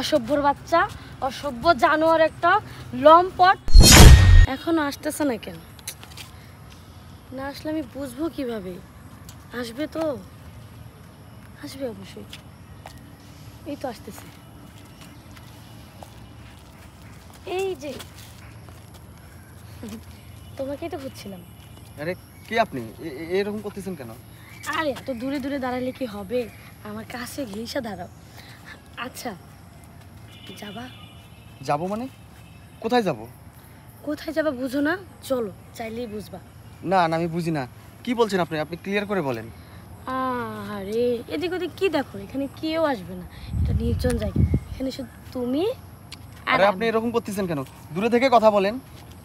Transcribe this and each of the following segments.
অসভ্যর বাচ্চা অসভ্য জানোয়ার একটা লম্পট এখনো আসতেছে না কেন না আসলে আমি বুঝবো কিভাবে আসবে তো আসবে অবশ্যই এই তো আসতেছে এই যে তোমাকেই তো খুঁজছিলাম আরে কে আপনি এরকম করতেছেন কেন আরে এত দূরে দূরে দাঁড়ালে কি হবে আমার কাছে ঘেঁষা দাঁড়াও আচ্ছা যাবা যাব মানে কোথায় যাব কোথায় যাবা বুঝো না চলো চাইলেই বুঝবা না না আমি বুঝি না কি বলছেন আপনি আপনি ক্লিয়ার করে বলেন আরে এদিক ওদিক কি দেখো এখানে কেউ আসবে না এটা নির্জন জায়গা এখানে শুধু তুমি আরে আপনি এরকম করতেছেন কেন দূরে থেকে কথা বলেন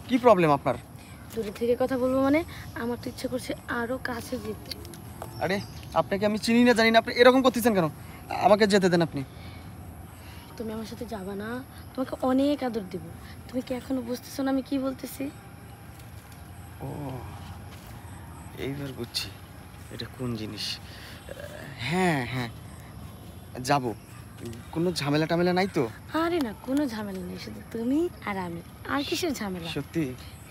কি প্রবলেম আপনার দূরে থেকে কথা বলবো মানে আমার তো ইচ্ছে করছে আরো কাছে যেতে আরে আপনাকে আমি চিনি না জানি না আপনি এরকম করতেছেন কেন আমাকে যেতে দেন আপনি তুমি আমার সাথে যাবা না তোমাকে অনেক আদর দেব তুমি কি এখনো বুঝতেছো না আমি কি বলতেছি ও এইবার বুঝছি এটা কোন জিনিস হ্যাঁ হ্যাঁ যাব কোনো ঝামেলা টামেলা নাই তো আরে না কোনো ঝামেলা নেই শুধু তুমি আর আমি আর কিসের ঝামেলা সত্যি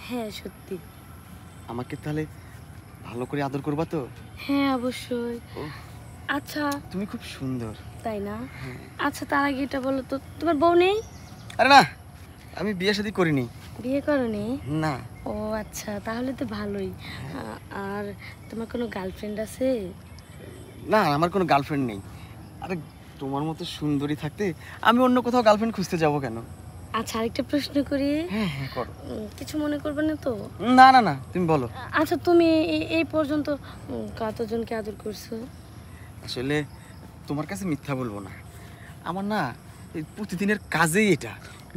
হ্যাঁ সত্যি আমাকে তাহলে ভালো করে আদর করবা তো হ্যাঁ অবশ্যই আচ্ছা তুমি খুব সুন্দর তাই না হ্যাঁ। আচ্ছা তার আগে এটা বলো তো তোমার বউ নেই আরে না আমি বিয়ে শাদি করিনি বিয়ে করনি না ও আচ্ছা তাহলে তো ভালোই হ্যাঁ। আর তোমার কোনো গার্লফ্রেন্ড আছে না আমার কোনো গার্লফ্রেন্ড নেই আরে তোমার মতো সুন্দরী থাকতে আমি অন্য কোথাও গার্লফ্রেন্ড খুঁজতে যাব কেন আচ্ছা আরেকটা প্রশ্ন করি হ্যাঁ হ্যাঁ করো কিছু মনে করবে না তো না না না তুমি বলো আচ্ছা তুমি এই পর্যন্ত কতজনকে আদর করছো আসলে তোমার কাছে মিথ্যা বলবো না আমার না প্রতিদিনের কাজেই এটা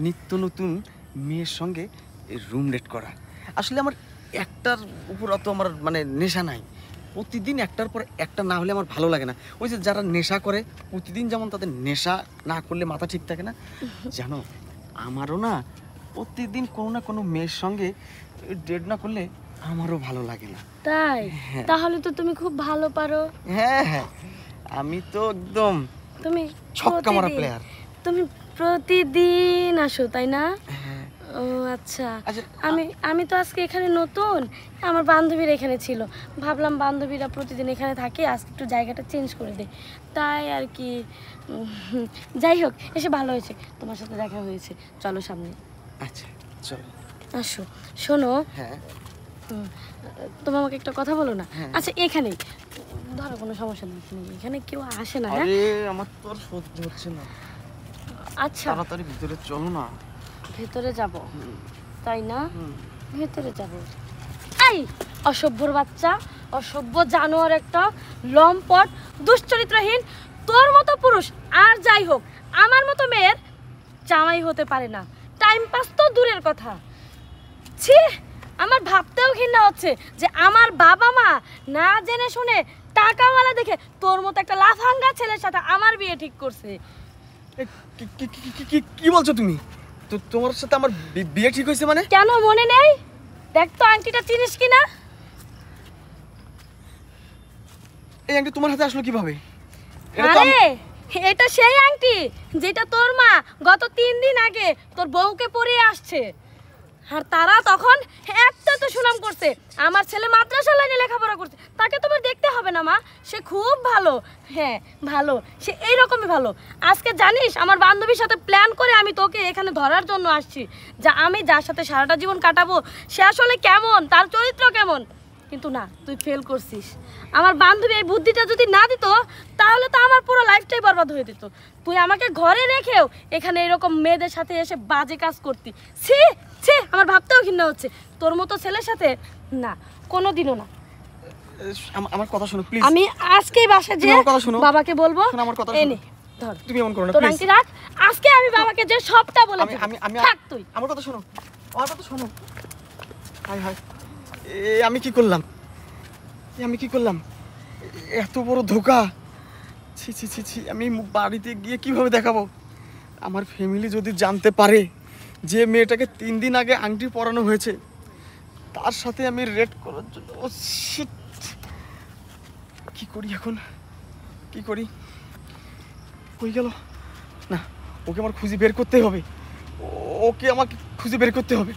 নিত্য নতুন মেয়ের সঙ্গে রুম ডেট করা আসলে আমার একটার উপর অত আমার মানে নেশা নাই প্রতিদিন একটার পর একটা না হলে আমার ভালো লাগে না ওই যে যারা নেশা করে প্রতিদিন যেমন তাদের নেশা না করলে মাথা ঠিক থাকে না জানো আমারও না প্রতিদিন কোনো না কোনো মেয়ের সঙ্গে ডেট না করলে আমারও ভালো লাগে না তাই হ্যাঁ। তাহলে তো তুমি খুব ভালো পারো হ্যাঁ হ্যাঁ আমি তো একদম তুমি ছক্কা মারা প্লেয়ার তুমি প্রতিদিন আসো তাই না ও আচ্ছা, আচ্ছা আমি আমি তো আজকে এখানে নতুন আমার বান্ধবীর এখানে ছিল ভাবলাম বান্ধবীরা প্রতিদিন এখানে থাকে আজকে একটু জায়গাটা চেঞ্জ করে দে তাই আর কি যাই হোক এসে ভালো হয়েছে তোমার সাথে দেখা হয়েছে চলো সামনে আচ্ছা চলো আসো শোনো হ্যাঁ আমাকে একটা কথা বলো না হ্যাঁ। আচ্ছা এখানে ধরো কোনো সমস্যা নেই এখানে কেউ আসে না হ্যাঁ? আমার তো আচ্ছা ভিতরে চলো না ভেতরে যাব তাই না ভেতরে যাব আই অসভ্যর বাচ্চা অসভ্য জানোয়ার একটা লম্পট দুশ্চরিত্রহীন তোর মতো পুরুষ আর যাই হোক আমার মতো মেয়ের জামাই হতে পারে না টাইম পাস তো দূরের কথা ছি আমার ভাবতেও ঘৃণা হচ্ছে যে আমার বাবা মা না জেনে শুনে টাকাওয়ালা দেখে তোর মতো একটা লাফাঙ্গা ছেলের সাথে আমার বিয়ে ঠিক করছে কি বলছো তুমি তোমার সাথে আমার বিয়ে ঠিক হয়েছে মানে কেন মনে নেই দেখ তো আংটিটা চিনিস কিনা এই আংটি তোমার হাতে আসলো কিভাবে আরে এটা সেই আংটি যেটা তোর মা গত তিন দিন আগে তোর বউকে পরিয়ে আসছে আর তারা তখন একটা তো সুনাম করছে আমার ছেলে মাদ্রাসা লাইনে লেখাপড়া করছে তাকে তোমার দেখতে হবে না মা সে খুব ভালো হ্যাঁ ভালো সে এইরকমই ভালো আজকে জানিস আমার বান্ধবীর সাথে প্ল্যান করে আমি তোকে এখানে ধরার জন্য আসছি যা আমি যার সাথে সারাটা জীবন কাটাবো সে আসলে কেমন তার চরিত্র কেমন কিন্তু না তুই ফেল করছিস আমার বান্ধবী এই বুদ্ধিটা যদি না দিত তাহলে তো আমার পুরো লাইফটাই বরবাদ হয়ে দিত তুই আমাকে ঘরে রেখেও এখানে এরকম মেয়েদের সাথে এসে বাজে কাজ করতি ছি ছে আমার ভাবতেও ঘৃণা হচ্ছে তোর মতো ছেলের সাথে না কোনো দিনও না আমার কথা শোনো প্লিজ আমি আজকেই বাসায় যে বাবাকে বলবো আমার কথা এনে ধর তুমি এমন করো না প্লিজ রাখ আজকে আমি বাবাকে যে সবটা বলে আমি আমি থাক তুই আমার কথা শোনো আমার কথা শোনো হাই হাই এ আমি কি করলাম এ আমি কি করলাম এত বড় ধোকা ছি ছি ছি আমি বাড়িতে গিয়ে কিভাবে দেখাবো আমার ফ্যামিলি যদি জানতে পারে যে মেয়েটাকে তিন দিন আগে আংটি পরানো হয়েছে তার সাথে আমি রেড করার জন্য কি করি এখন কি করি কই গেল না ওকে আমার খুঁজে বের করতে হবে ওকে আমাকে খুঁজে বের করতে হবে